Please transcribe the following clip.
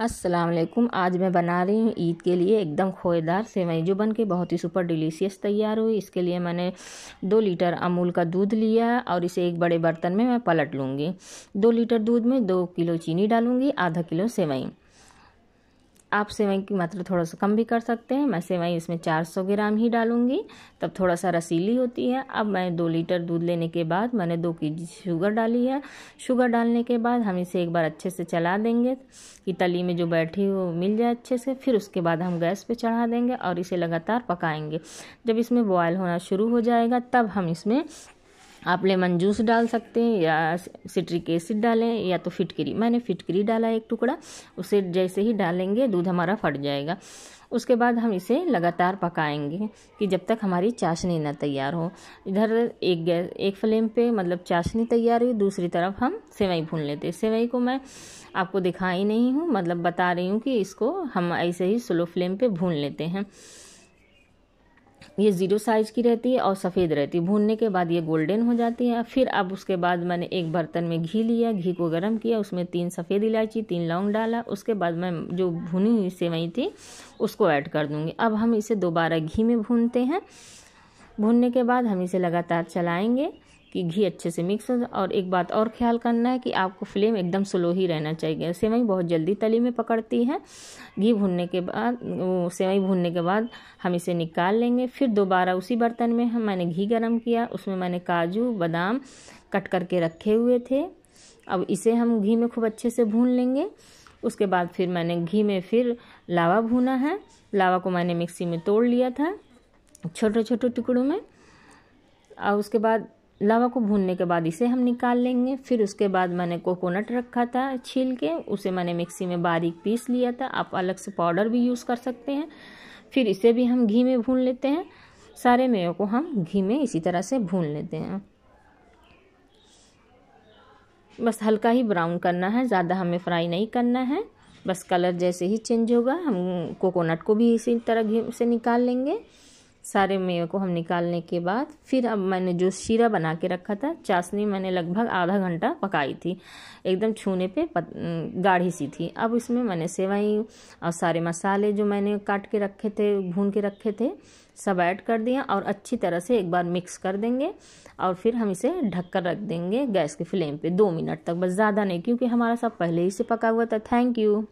वालेकुम आज मैं बना रही हूँ ईद के लिए एकदम खोएदार सेवई जो बन के बहुत ही सुपर डिलीशियस तैयार हुई इसके लिए मैंने दो लीटर अमूल का दूध लिया है और इसे एक बड़े बर्तन में मैं पलट लूँगी दो लीटर दूध में दो किलो चीनी डालूँगी आधा किलो सेवई आप सेवई की मात्रा थोड़ा सा कम भी कर सकते हैं मैं सेवई इसमें 400 ग्राम ही डालूंगी तब थोड़ा सा रसीली होती है अब मैं दो लीटर दूध लेने के बाद मैंने दो के जी शुगर डाली है शुगर डालने के बाद हम इसे एक बार अच्छे से चला देंगे कि तली में जो बैठी हो मिल जाए अच्छे से फिर उसके बाद हम गैस पर चढ़ा देंगे और इसे लगातार पकाएँगे जब इसमें बॉयल होना शुरू हो जाएगा तब हम इसमें आप लेमन जूस डाल सकते हैं या सिट्रिक एसिड डालें या तो फिटकरी मैंने फिटकरी डाला एक टुकड़ा उसे जैसे ही डालेंगे दूध हमारा फट जाएगा उसके बाद हम इसे लगातार पकाएंगे कि जब तक हमारी चाशनी ना तैयार हो इधर एक गैस एक फ्लेम पे मतलब चाशनी तैयार हुई दूसरी तरफ हम सेवई भून लेते सेवई को मैं आपको दिखाई नहीं हूँ मतलब बता रही हूँ कि इसको हम ऐसे ही स्लो फ्लेम पे भून लेते हैं ये ज़ीरो साइज़ की रहती है और सफ़ेद रहती है भूनने के बाद ये गोल्डन हो जाती है फिर अब उसके बाद मैंने एक बर्तन में घी लिया घी को गर्म किया उसमें तीन सफ़ेद इलायची तीन लौंग डाला उसके बाद मैं जो भुनी हुई सेवई थी उसको ऐड कर दूँगी अब हम इसे दोबारा घी में भूनते हैं भूनने के बाद हम इसे लगातार चलाएंगे कि घी अच्छे से मिक्स हो और एक बात और ख्याल करना है कि आपको फ्लेम एकदम स्लो ही रहना चाहिए सेवई बहुत जल्दी तली में पकड़ती है घी भूनने के बाद सेवई भूनने के बाद हम इसे निकाल लेंगे फिर दोबारा उसी बर्तन में हम मैंने घी गर्म किया उसमें मैंने काजू बादाम कट करके रखे हुए थे अब इसे हम घी में खूब अच्छे से भून लेंगे उसके बाद फिर मैंने घी में फिर लावा भूना है लावा को मैंने मिक्सी में तोड़ लिया था छोटे छोटे टुकड़ों में और उसके बाद लावा को भूनने के बाद इसे हम निकाल लेंगे फिर उसके बाद मैंने कोकोनट रखा था छील के उसे मैंने मिक्सी में बारीक पीस लिया था आप अलग से पाउडर भी यूज़ कर सकते हैं फिर इसे भी हम घी में भून लेते हैं सारे मेवे को हम घी में इसी तरह से भून लेते हैं बस हल्का ही ब्राउन करना है ज़्यादा हमें फ्राई नहीं करना है बस कलर जैसे ही चेंज होगा हम कोकोनट को भी इसी तरह घी से निकाल लेंगे सारे मेवे को हम निकालने के बाद फिर अब मैंने जो शीरा बना के रखा था चाशनी मैंने लगभग आधा घंटा पकाई थी एकदम छूने पे गाढ़ी सी थी अब इसमें मैंने सेवई और सारे मसाले जो मैंने काट के रखे थे भून के रखे थे सब ऐड कर दिया और अच्छी तरह से एक बार मिक्स कर देंगे और फिर हम इसे ढक कर रख देंगे गैस के फ्लेम पे दो मिनट तक बस ज़्यादा नहीं क्योंकि हमारा सब पहले ही से पका हुआ था थैंक यू